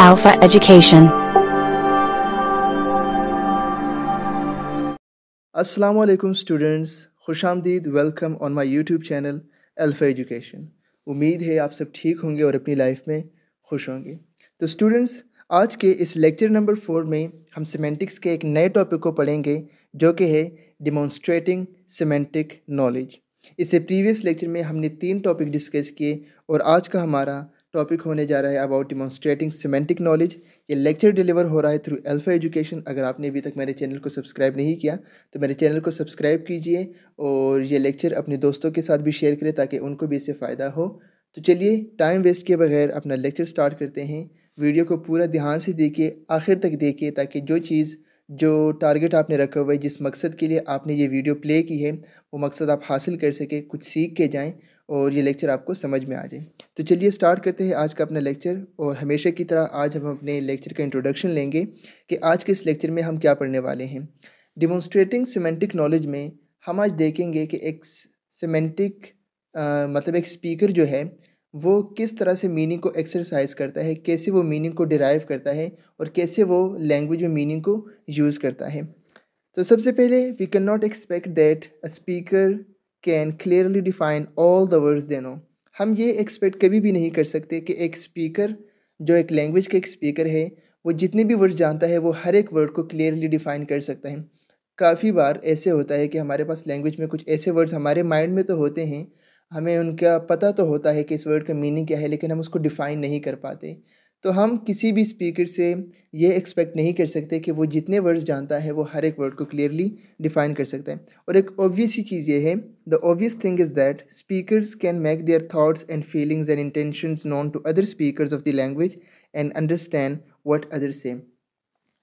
Alpha Education. Assalamu alaikum students. खुश welcome on my YouTube channel Alpha Education उम्मीद है आप सब ठीक होंगे और अपनी लाइफ में खुश होंगे तो स्टूडेंट्स आज के इस लेक्चर नंबर फोर में हम सीमेंटिक्स के एक नए टॉपिक को पढ़ेंगे जो कि है डिमॉन्स्ट्रेटिंग सीमेंटिक नॉलेज इससे प्रीवियस लेक्चर में हमने तीन टॉपिक डिस्कस किए और आज का हमारा टॉपिक होने जा रहा है अबाउट डिमॉन्स्ट्रेटिंग सीमेंटिक नॉलेज ये लेक्चर डिलीवर हो रहा है थ्रू अल्फ़ा एजुकेशन अगर आपने अभी तक मेरे चैनल को सब्सक्राइब नहीं किया तो मेरे चैनल को सब्सक्राइब कीजिए और ये लेक्चर अपने दोस्तों के साथ भी शेयर करें ताकि उनको भी इससे फ़ायदा हो तो चलिए टाइम वेस्ट किए बगैर अपना लेक्चर स्टार्ट करते हैं वीडियो को पूरा ध्यान से देखिए आखिर तक देखिए ताकि जो चीज़ जो टारगेट आपने रखा हुआ है जिस मकसद के लिए आपने ये वीडियो प्ले की है वो मकसद आप हासिल कर सके कुछ सीख के जाएँ और ये लेक्चर आपको समझ में आ जाए तो चलिए स्टार्ट करते हैं आज का अपना लेक्चर और हमेशा की तरह आज हम अपने लेक्चर का इंट्रोडक्शन लेंगे कि आज के इस लेक्चर में हम क्या पढ़ने वाले हैं डिमॉन्स्ट्रेटिंग सीमेंटिक नॉलेज में हम आज देखेंगे कि एक सीमेंटिक मतलब एक स्पीकर जो है वो किस तरह से मीनिंग को एक्सरसाइज करता है कैसे वो मीनिंग को डिराइव करता है और कैसे वो लैंग्वेज में मीनिंग को यूज़ करता है तो सबसे पहले we can not expect that a speaker can clearly define all the words they know हम ये एक्सपेक्ट कभी भी नहीं कर सकते कि एक स्पीकर जो एक लैंग्वेज का एक स्पीकर है वो जितने भी वर्ड जानता है वो हर एक वर्ड को क्लियरली डिफाइन कर सकता है काफ़ी बार ऐसे होता है कि हमारे पास लैंग्वेज में कुछ ऐसे वर्ड्स हमारे माइंड में तो होते हैं हमें उनका पता तो होता है कि इस वर्ड का मीनिंग क्या है लेकिन हम उसको डिफ़ाइन नहीं कर पाते तो हम किसी भी स्पीकर से ये एक्सपेक्ट नहीं कर सकते कि वो जितने वर्ड्स जानता है वो हर एक वर्ड को क्लियरली डिफाइन कर सकता है और एक ऑब्वियस ही चीज़ ये है the obvious thing is that speakers can make their thoughts and feelings and intention known to other speaker of the language and understand what other same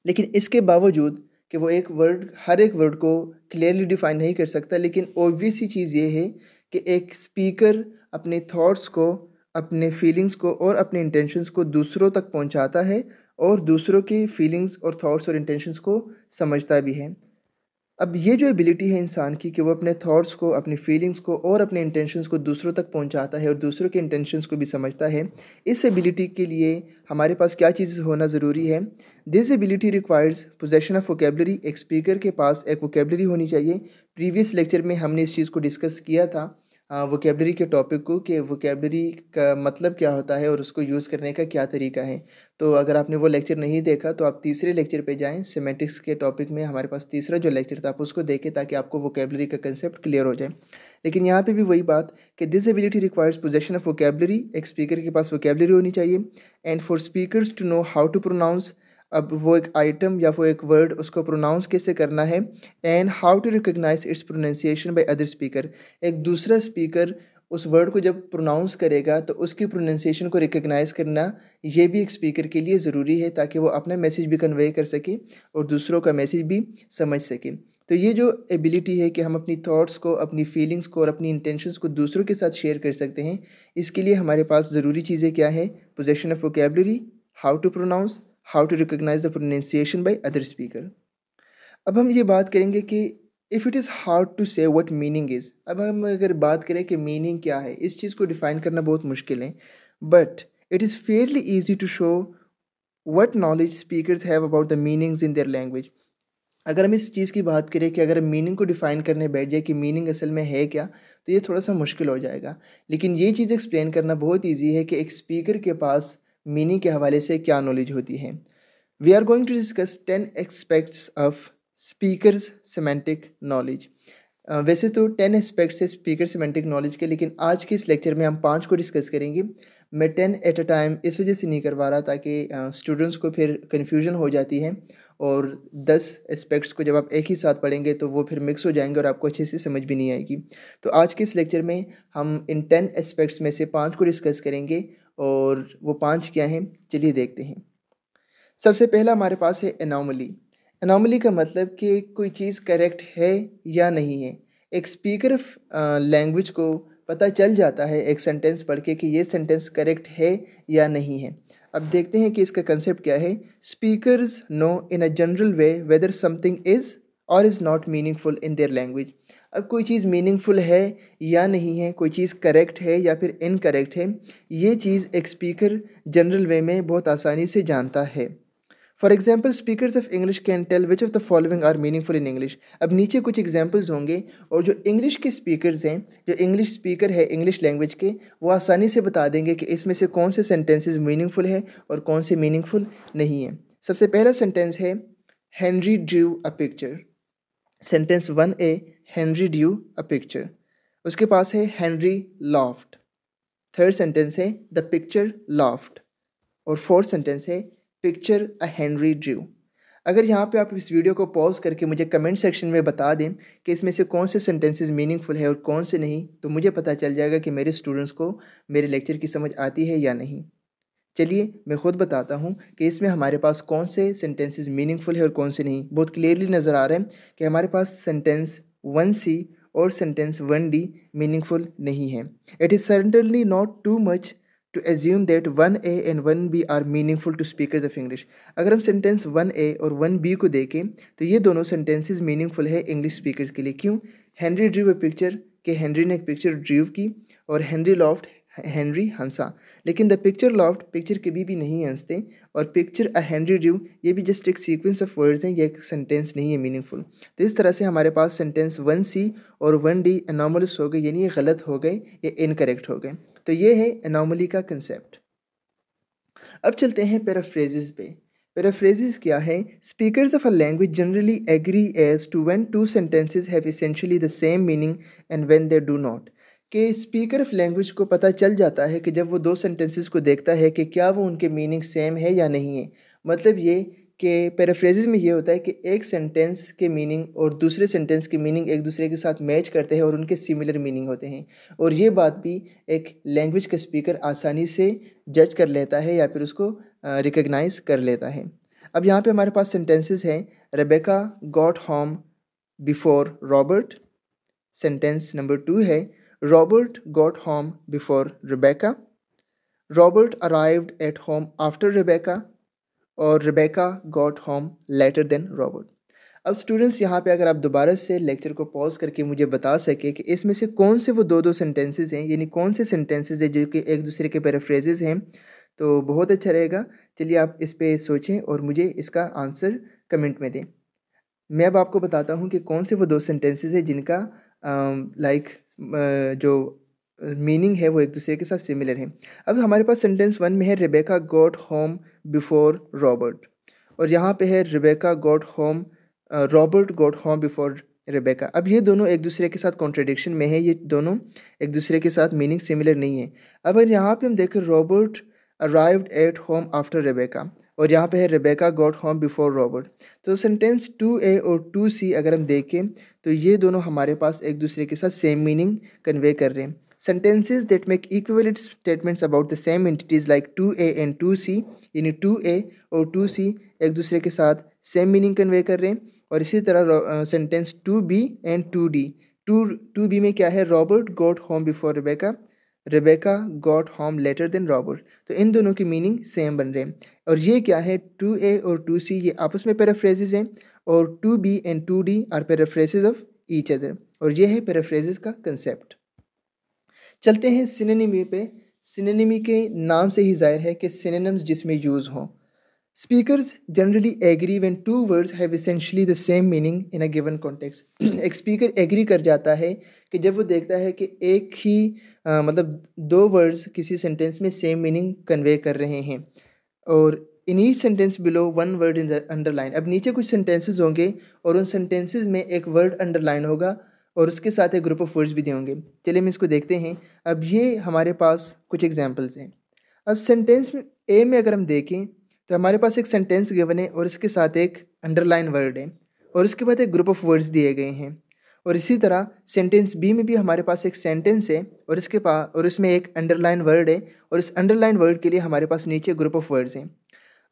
लेकिन इसके बावजूद कि वो एक वर्ड हर एक वर्ड को क्लियरली डिफाइन नहीं कर सकता लेकिन ऑब्वियस ही चीज़ ये है कि एक स्पीकर अपने थाट्स को अपने फीलिंग्स को और अपने इंटेंशंस को दूसरों तक पहुंचाता है और दूसरों की फीलिंग्स और थॉट्स और इंटेंशंस को समझता भी है अब ये जो एबिलिटी है इंसान की कि वो अपने थॉट्स को अपनी फीलिंग्स को और अपने इंटेंशंस को दूसरों तक पहुंचाता है और दूसरों के इंटेंशंस को भी समझता है इस एबिलिटी के लिए हमारे पास क्या चीज़ होना ज़रूरी है this ability requires possession of vocabulary एक स्पीकर के पास एक वोकेबलरी होनी चाहिए प्रीवियस लेक्चर में हमने इस चीज़ को डिस्कस किया था वोकेबलरी के टॉपिक को कि वोकेबलरी का मतलब क्या होता है और उसको यूज़ करने का क्या तरीका है तो अगर आपने वो लेक्चर नहीं देखा तो आप तीसरे लेक्चर पे जाएं सेमेटिक्स के टॉपिक में हमारे पास तीसरा जो लेक्चर था आप उसको देखें ताकि आपको वोकेबलरी का कंसेप्ट क्लियर हो जाए लेकिन यहाँ पे भी वही बात कि this ability requires possession of vocabulary एक स्पीकर के पास वोकेबलरी होनी चाहिए and for speaker to know how to pronounce अब वो एक आइटम या वो एक वर्ड उसको प्रोनाउंस कैसे करना है and how to recognise its pronunciation by other speaker एक दूसरा स्पीकर उस वर्ड को जब प्रोनाउंस करेगा तो उसकी प्रोनाउंसिएशन को रिकोगनाइज करना ये भी एक स्पीकर के लिए ज़रूरी है ताकि वो अपना मैसेज भी कन्वे कर सके और दूसरों का मैसेज भी समझ सके तो ये जो एबिलिटी है कि हम अपनी थॉट्स को अपनी फीलिंग्स को और अपनी इंटेंशंस को दूसरों के साथ शेयर कर सकते हैं इसके लिए हमारे पास ज़रूरी चीज़ें क्या है possession of vocabulary how to pronounce how to recognise the pronunciation by other speaker अब हम ये बात करेंगे कि if it is hard to say what meaning is अब हम अगर बात करें कि मीनिंग क्या है इस चीज़ को डिफ़ाइन करना बहुत मुश्किल है but it is fairly easy to show what knowledge speaker have about the meanings in their language अगर हम इस चीज़ की बात करें कि अगर मीनिंग को डिफ़ाइन करने बैठ जाए कि मीनिंग असल में है क्या तो ये थोड़ा सा मुश्किल हो जाएगा लेकिन ये चीज़ एक्सप्लेन करना बहुत ईजी है कि एक स्पीकर के पास मीनिंग के हवाले से क्या नॉलेज होती है we are going to discuss ten aspects of speakers semantic knowledge वैसे तो टेन एस्पेक्ट्स है स्पीकर सीमेंटिक नॉलेज के लेकिन आज के इस लेक्चर में हम पाँच को डिस्कस करेंगे मैं टेन एट अ टाइम इस वजह से नहीं करवा रहा ताकि स्टूडेंट्स को फिर कन्फ्यूजन हो जाती है और दस एस्पेक्ट्स को जब आप एक ही साथ पढ़ेंगे तो वो फिर मिक्स हो जाएंगे और आपको अच्छे से समझ भी नहीं आएगी तो आज के इस लेक्चर में हम इन टेन एस्पेक्ट्स में से पाँच को डिस्कस करेंगे और वो पाँच क्या हैं चलिए देखते हैं सबसे पहला हमारे पास है अनोमली अनोमली का मतलब कि कोई चीज़ करेक्ट है या नहीं है एक स्पीकर लैंग्वेज को पता चल जाता है एक सेंटेंस पढ़ के कि ये सेंटेंस करेक्ट है या नहीं है अब देखते हैं कि इसका कंसेप्ट क्या है speakers know in a general way whether something is or is not meaningful in their language अब कोई चीज़ मीनिंगफुल है या नहीं है कोई चीज़ करेक्ट है या फिर इनकरेक्ट है ये चीज़ एक स्पीकर जनरल वे में बहुत आसानी से जानता है for example speaker of English can tell which of the following are meaningful in English अब नीचे कुछ एग्जाम्पल्स होंगे और जो इंग्लिश के स्पीकर्स हैं जो इंग्लिश स्पीकर है इंग्लिश लैंग्वेज के वो आसानी से बता देंगे कि इसमें से कौन से सेंटेंसेज मीनिंगफुल है और कौन से मीनिंगफुल नहीं है सबसे पहला सेंटेंस है Henry drew a picture sentence one A Henry drew a picture उसके पास है हेनरी लॉफ्ट थर्ड सेंटेंस है द पिक्चर लॉफ्ट और फोर्थ सेंटेंस है पिक्चर अ हेनरी ड्यू अगर यहाँ पे आप इस वीडियो को पॉज करके मुझे कमेंट सेक्शन में बता दें कि इसमें से कौन से सेंटेंसेस मीनिंगफुल है और कौन से नहीं तो मुझे पता चल जाएगा कि मेरे स्टूडेंट्स को मेरे लेक्चर की समझ आती है या नहीं चलिए मैं खुद बताता हूँ कि इसमें हमारे पास कौन से सेंटेंसेस मीनिंगफुल है और कौन से नहीं बहुत क्लियरली नज़र आ रहे हैं कि हमारे पास सेंटेंस वन सी और सेंटेंस वन डी मीनिंगफुल नहीं है it is certainly not too much to assume that one A and one B are meaningful to speakers of English अगर हम सेंटेंस वन ए और वन बी को देखें तो ये दोनों सेंटेंसेज मीनिंगफुल है इंग्लिश स्पीकर्स के लिए क्यों हैंनरी ड्रीव ए पिक्चर के हैंनरी ने एक पिक्चर ड्रीव की और हैंनरी लॉफ्ट हैंनरी हंसा लेकिन द पिक्चर लॉफ्ट पिक्चर कभी भी नहीं हंसते और पिक्चर अ हेनरी ड्यू ये भी जस्ट एक सीक्वेंस ऑफ वर्ड्स हैं ये एक सेंटेंस नहीं है मीनिंगफुल तो इस तरह से हमारे पास सेंटेंस वन सी और वन डी एनॉमलस हो गए यानी ये गलत हो गए या इनकरेक्ट हो गए तो ये है अनोमली का कंसेप्ट अब चलते हैं पैराफ्रेजेस पे पैराफ्रेजेस क्या है speakers of a language generally agree as to when two sentences have essentially the same meaning and when they do not कि स्पीकर ऑफ लैंग्वेज को पता चल जाता है कि जब वो दो सेंटेंसेस को देखता है कि क्या वो उनके मीनिंग सेम है या नहीं है मतलब ये कि पैराफ्रेज में ये होता है कि एक सेंटेंस के मीनिंग और दूसरे सेंटेंस के मीनिंग एक दूसरे के साथ मैच करते हैं और उनके सिमिलर मीनिंग होते हैं और ये बात भी एक लैंग्वेज का स्पीकर आसानी से जज कर लेता है या फिर उसको रिकग्नाइज कर लेता है अब यहाँ पे हमारे पास सेंटेंसेस हैं Rebecca got home before Robert sentence number two है Robert got home before Rebecca. Robert arrived at home after Rebecca. और Rebecca got home later than Robert अब स्टूडेंट्स यहाँ पे अगर आप दोबारा से लेक्चर को पॉज करके मुझे बता सके कि इसमें से कौन से वो दो दो सेंटेंसेज हैं यानी कौन से सेंटेंसेज हैं जो कि एक दूसरे के पैराफ्रेजेज हैं तो बहुत अच्छा रहेगा चलिए आप इस पर सोचें और मुझे इसका आंसर कमेंट में दें मैं अब आपको बताता हूँ कि कौन से वो दो सेंटेंसेज हैं जिनका लाइक जो मीनिंग है वो एक दूसरे के साथ सिमिलर है अब हमारे पास सेंटेंस वन में है Rebecca got home before Robert और यहाँ पे है Rebecca got home Robert got home before Rebecca अब ये दोनों एक दूसरे के साथ कॉन्ट्रडिक्शन में है ये दोनों एक दूसरे के साथ मीनिंग सिमिलर नहीं है अब यहाँ पे हम देखें Robert arrived at home after Rebecca और यहाँ पे है Rebecca got home before Robert तो सेंटेंस टू ए और टू सी अगर हम देखें तो ये दोनों हमारे पास एक दूसरे के साथ सेम मीनिंग कन्वे कर रहे हैं make that statements about the same entities like two A and two C यानी टू ए और टू सी एक दूसरे के साथ सेम मीनिंग कन्वे कर रहे हैं और इसी तरह sentence two B and two D two two B में क्या है Robert got home before Rebecca Rebecca got home later than Robert तो इन दोनों की मीनिंग सेम बन रहे हैं और ये क्या है टू ए और टू सी ये आपस में पैराफ्रेजेज हैं और two B and two D are paraphrases of each other और ये है पैराफ्रेजेज का कंसेप्ट चलते हैं सिनेनिमी पे सिनेनिमी के नाम से ही जाहिर है कि सिनेनम्स जिसमें यूज़ हों speakers generally agree when two words have essentially the same meaning in a given context. एक स्पीकर एग्री कर जाता है कि जब वो देखता है कि एक ही आ, मतलब दो वर्ड्स किसी सेंटेंस में सेम मीनिंग कन्वे कर रहे हैं और in each sentence below one word in underline अब नीचे कुछ सेंटेंसेज होंगे और उन सेंटेंसेज में एक वर्ड अंडरलाइन होगा और उसके साथ एक ग्रुप ऑफ वर्ड्स भी दिए होंगे चलिए हम इसको देखते हैं अब ये हमारे पास कुछ एग्जाम्पल्स हैं अब सेंटेंस में ए में अगर हम देखें तो हमारे पास एक सेंटेंस गिवन है और इसके साथ एक अंडरलाइन वर्ड है और उसके बाद एक ग्रुप ऑफ वर्ड्स दिए गए हैं और इसी तरह सेंटेंस बी में भी हमारे पास एक सेंटेंस है और इसके पास और इसमें एक अंडरलाइन वर्ड है और इस अंडरलाइन वर्ड के लिए हमारे पास नीचे ग्रुप ऑफ वर्ड्स हैं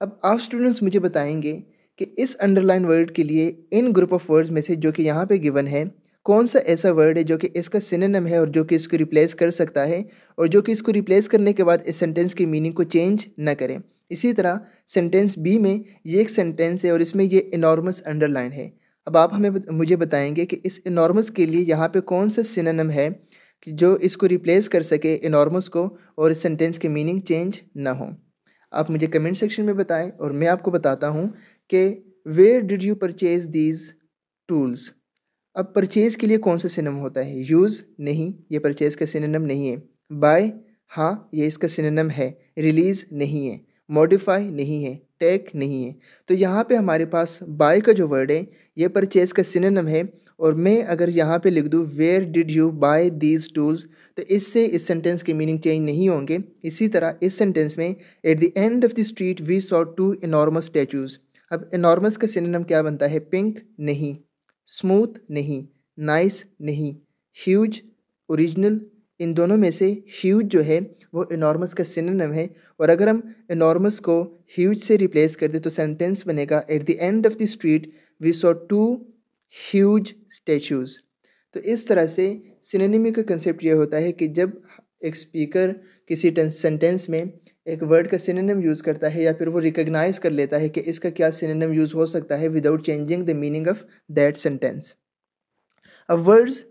अब आप स्टूडेंट्स मुझे बताएंगे कि इस अंडरलाइन वर्ड के लिए इन ग्रुप ऑफ वर्ड्स में से जो कि यहाँ पे गिवन है कौन सा ऐसा वर्ड है जो कि इसका सिनेनम है और जो कि इसको रिप्लेस कर सकता है और जो कि इसको रिप्लेस करने के बाद इस सेंटेंस की मीनिंग को चेंज ना करें इसी तरह सेंटेंस बी में ये एक सेंटेंस है और इसमें ये इनॉर्मस अंडरलाइन है अब आप हमें मुझे बताएंगे कि इस इनॉर्मस के लिए यहाँ पे कौन सा सिनोनिम है कि जो इसको रिप्लेस कर सके इनॉर्मस को और इस सेंटेंस की मीनिंग चेंज ना हो आप मुझे कमेंट सेक्शन में बताएं और मैं आपको बताता हूँ कि where did you purchase these tools अब परचेज़ के लिए कौन सा सिनेम होता है यूज़ नहीं ये परचेज़ का सिनम नहीं है बाय हाँ ये इसका सिनम है रिलीज़ नहीं है मॉडिफाई नहीं है टैग नहीं है तो यहाँ पे हमारे पास बाय का जो वर्ड है ये परचेज का सिनेम है और मैं अगर यहाँ पे लिख दूँ where did you buy these tools तो इससे इस सेंटेंस के मीनिंग चेंज नहीं होंगे इसी तरह इस सेंटेंस में at the end of the street we saw two enormous statues अब इनॉर्मस का सिनेम क्या बनता है पिंक नहीं स्मूथ नहीं नाइस नहीं ह्यूज ओरिजिनल इन दोनों में से ह्यूज जो है वो इनॉर्मस का सिनोनिम है और अगर हम इनॉर्मस को ह्यूज से रिप्लेस कर दें तो सेंटेंस बनेगा at the end of the street we saw two huge statues तो इस तरह से सिनोनिमी का कंसेप्ट यह होता है कि जब एक स्पीकर किसी सेंटेंस में एक वर्ड का सिनोनिम यूज़ करता है या फिर वो रिकग्नाइज कर लेता है कि इसका क्या सिनेम यूज़ हो सकता है without changing the meaning of that sentence अब words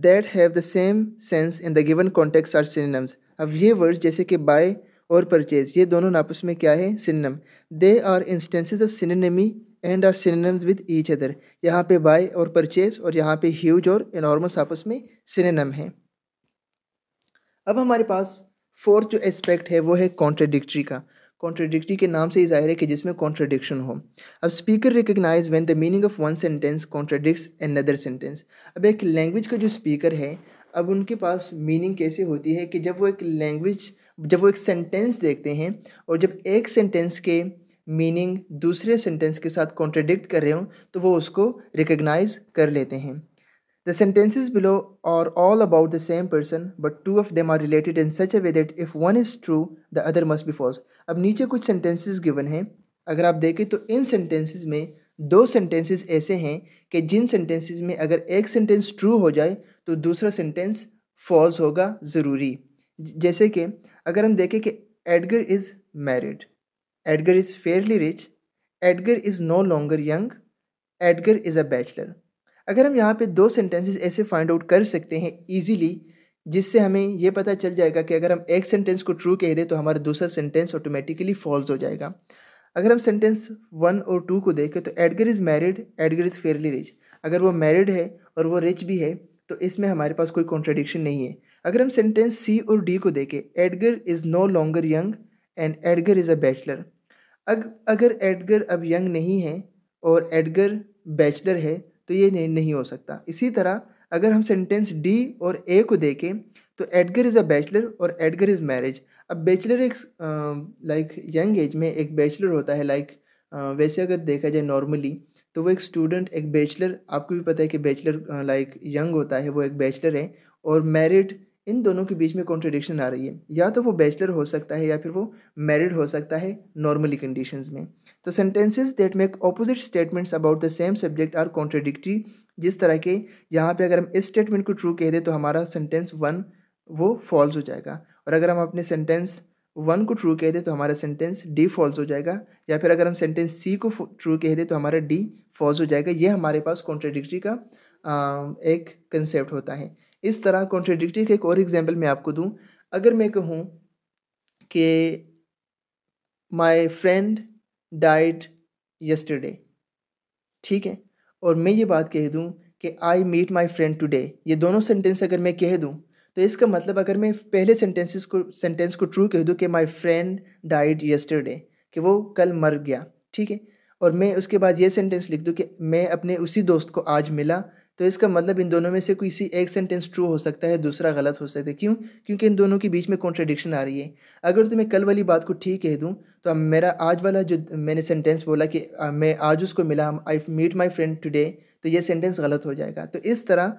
that have the same sense in the given context are synonyms अब ये वर्ड्स जैसे कि बाय और परचेज ये दोनों आपस में क्या है synonym they are instances of synonymy and are synonyms with each other यहाँ पे बाय और परचेज और यहाँ पे ह्यूज और इनॉर्मस आपस में सिनेम है अब हमारे पास फोर्थ जो एस्पेक्ट है वो है कॉन्ट्रडिक्ट्री का कॉन्ट्रडिक्टी के नाम से ही जाहिर है कि जिसमें कॉन्ट्रडिक्शन हो अब speaker recognise when the meaning of one sentence contradicts another sentence अब एक लैंग्वेज का जो स्पीकर है अब उनके पास मीनिंग कैसे होती है कि जब वो एक लैंग्वेज जब वो एक सेंटेंस देखते हैं और जब एक सेंटेंस के मीनिंग दूसरे सेंटेंस के साथ कॉन्ट्रडिक्ट कर रहे हों तो वो उसको रिकग्नाइज कर लेते हैं The sentences below are all about the same person, but two of them are related in such a way that if one is true, the other must be false. अब नीचे कुछ sentences given हैं अगर आप देखें तो इन sentences में दो sentences ऐसे हैं कि जिन sentences में अगर एक sentence true हो जाए तो दूसरा sentence false होगा ज़रूरी जैसे कि अगर हम देखें कि Edgar is married, Edgar is fairly rich, Edgar is no longer young, Edgar is a bachelor. अगर हम यहाँ पे दो सेंटेंसेस ऐसे फाइंड आउट कर सकते हैं इजीली जिससे हमें ये पता चल जाएगा कि अगर हम एक सेंटेंस को ट्रू कह दें तो हमारा दूसरा सेंटेंस ऑटोमेटिकली फॉल्स हो जाएगा अगर हम सेंटेंस वन और टू को देखें तो Edgar is married Edgar is fairly rich अगर वो मैरिड है और वो रिच भी है तो इसमें हमारे पास कोई कॉन्ट्रडिक्शन नहीं है अगर हम सेंटेंस सी और डी को देखें Edgar is no longer young and Edgar is a bachelor अग अगर एडगर अब यंग नहीं है और एडगर बैचलर है तो ये नहीं, हो सकता इसी तरह अगर हम सेंटेंस डी और ए को देखें तो एडगर इज़ अ बैचलर और एडगर इज़ मैरिज अब बैचलर एक लाइक यंग एज में एक बैचलर होता है लाइक like, वैसे अगर देखा जाए नॉर्मली तो वो एक स्टूडेंट एक बैचलर आपको भी पता है कि बैचलर लाइक यंग होता है वो एक बैचलर है और मैरिड इन दोनों के बीच में कॉन्ट्रडिक्शन आ रही है या तो वो बैचलर हो सकता है या फिर वो मैरिड हो सकता है नॉर्मली कंडीशंस में तो sentences that make opposite statements about the same subject are contradictory जिस तरह के यहाँ पे अगर हम इस स्टेटमेंट को ट्रू कह दें तो हमारा सेंटेंस वन वो फॉल्स हो जाएगा और अगर हम अपने सेंटेंस वन को ट्रू कह दें तो हमारा सेंटेंस डी फॉल्स हो जाएगा या फिर अगर हम सेंटेंस सी को ट्रू कह दें तो हमारा डी फॉल्स हो जाएगा ये हमारे पास कॉन्ट्रेडिक्टी का आ, एक कंसेप्ट होता है इस तरह कॉन्ट्रेडिक्टी का एक और एग्जाम्पल मैं आपको दूँ अगर मैं कहूँ कि माई फ्रेंड डाइड यस्टरडे ठीक है और मैं ये बात कह दूँ कि I meet my friend today ये दोनों सेंटेंस अगर मैं कह दूँ तो इसका मतलब अगर मैं पहले सेंटेंसेस को सेंटेंस को ट्रू कह दूँ कि माई फ्रेंड डाइड यस्टरडे कि वो कल मर गया ठीक है और मैं उसके बाद ये सेंटेंस लिख दूँ कि मैं अपने उसी दोस्त को आज मिला तो इसका मतलब इन दोनों में से किसी एक सेंटेंस ट्रू हो सकता है दूसरा गलत हो सकता है क्यों क्योंकि इन दोनों के बीच में कॉन्ट्रडिक्शन आ रही है अगर तुम्हें कल वाली बात को ठीक कह दूँ तो मेरा आज वाला जो मैंने सेंटेंस बोला कि मैं आज उसको मिला I meet my friend today तो ये सेंटेंस गलत हो जाएगा तो इस तरह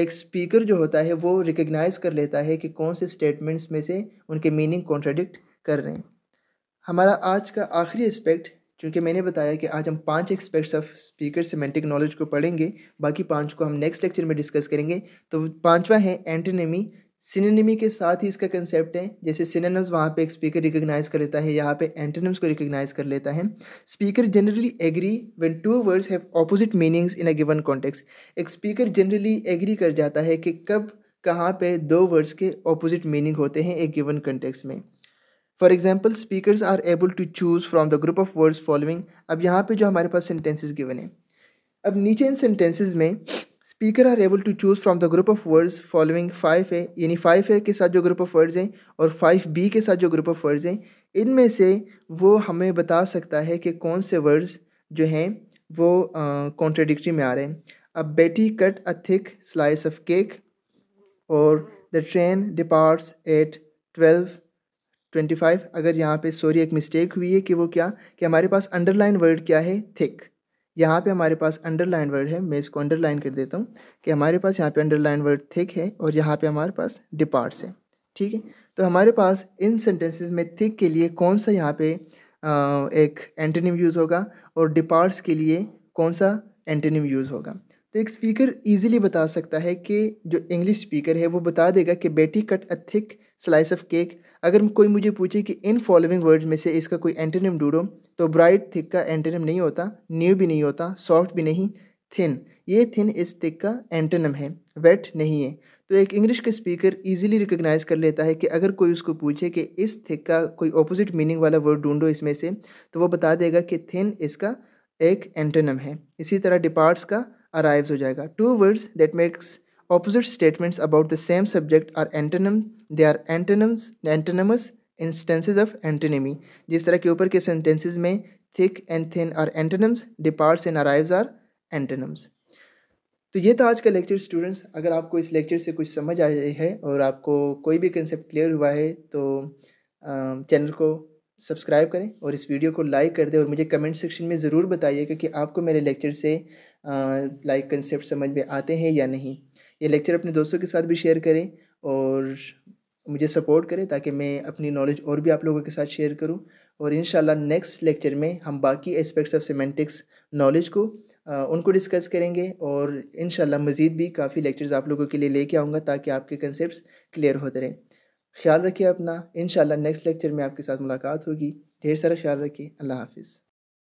एक स्पीकर जो होता है वो रिकग्नाइज़ कर लेता है कि कौन से स्टेटमेंट्स में से उनके मीनिंग कॉन्ट्रडिक्ट कर रहे हैं हमारा आज का आखिरी एस्पेक्ट क्योंकि मैंने बताया कि आज हम पांच aspects of speaker semantic knowledge को पढ़ेंगे बाकी पांच को हम नेक्स्ट लेक्चर में डिस्कस करेंगे तो पांचवा है एंटोनेमी सिनेमी के साथ ही इसका कंसेप्ट है जैसे सिनेम्स वहाँ पे एक स्पीकर रिकोगनाइज कर लेता है यहाँ पे एंटोनिम्स को रिकग्नाइज कर लेता है speaker generally agree when two words have opposite meanings in a given context एक स्पीकर जनरली एग्री कर जाता है कि कब कहाँ पे दो वर्ड्स के ऑपोजिट मीनिंग होते हैं एक गिवन कॉन्टेक्स्ट में for example speaker are able to choose from the group of words following अब यहाँ पे जो हमारे पास सेंटेंसेज गिवन है अब नीचे इन सेंटेंसेज में speaker are able to choose from the group of words following five है यानी फाइव ए के साथ जो ग्रुप ऑफ वर्ड्स हैं और फाइव बी के साथ जो ग्रुप ऑफ वर्ड्स हैं इनमें से वो हमें बता सकता है कि कौन से वर्ड्स जो हैं वो कॉन्ट्रडिक्ट्री में आ रहे हैं अब Betty cut a thick slice of cake और the train departs at twelve twenty five अगर यहाँ पे सॉरी एक मिस्टेक हुई है कि वो क्या कि हमारे पास अंडरलाइन वर्ड क्या है थिक यहाँ पे हमारे पास अंडरलाइन वर्ड है मैं इसको अंडरलाइन कर देता हूँ कि हमारे पास यहाँ पे अंडरलाइन वर्ड थिक है और यहाँ पे हमारे पास डिपार्ट्स है ठीक है तो हमारे पास इन सेंटेंसेस में थिक के लिए कौन सा यहाँ पे एक एंटोनिम यूज़ होगा और डिपार्ट्स के लिए कौन सा एंटोनिम यूज़ होगा तो एक स्पीकर ईजिली बता सकता है कि जो इंग्लिश स्पीकर है वो बता देगा कि Betty cut a thick slice of cake अगर कोई मुझे पूछे कि इन फॉलोइंग वर्ड्स में से इसका कोई एंटेनम ढूंढो तो ब्राइट थिक का एंटेनम नहीं होता न्यू भी नहीं होता सॉफ्ट भी नहीं थिन ये थिन इस थिक का एंटेनिम है वेट नहीं है तो एक इंग्लिश का स्पीकर इजीली रिकोगनाइज कर लेता है कि अगर कोई उसको पूछे कि इस थिक का कोई ऑपोजिट मीनिंग वाला वर्ड ढूंढो इसमें से तो वो बता देगा कि थिन इसका एक एंटेनम है इसी तरह डिपार्ट्स का अराइव्स हो जाएगा two words that makes Opposite statements about the same subject are antonym They are antonyms, antonymous instances of antonymy. jis tarah ke upar ke sentences mein thick and thin are antonyms, departs and arrives are antonyms. तो ये था आज का lecture students अगर आपको इस lecture से कुछ समझ आ गई है और आपको कोई भी कंसेप्ट क्लियर हुआ है तो चैनल को सब्सक्राइब करें और इस वीडियो को लाइक कर दें और मुझे कमेंट सेक्शन में ज़रूर बताइए कि आपको मेरे लेक्चर से लाइक कंसेप्ट समझ में आते हैं या नहीं ये लेक्चर अपने दोस्तों के साथ भी शेयर करें और मुझे सपोर्ट करें ताकि मैं अपनी नॉलेज और भी आप लोगों के साथ शेयर करूं और इन नेक्स्ट लेक्चर में हम बाकी एस्पेक्ट्स ऑफ सीमेंटिक्स नॉलेज को आ, उनको डिस्कस करेंगे और इन मज़ीद भी काफ़ी लेक्चर्स आप लोगों के लिए लेके आऊँगा ताकि आपके कंसेप्ट क्लियर होते रहें ख्याल रखिए अपना इन नेक्स्ट लेक्चर में आपके साथ मुलाकात होगी ढेर सारा ख्याल रखिए अल्लाह हाफिज़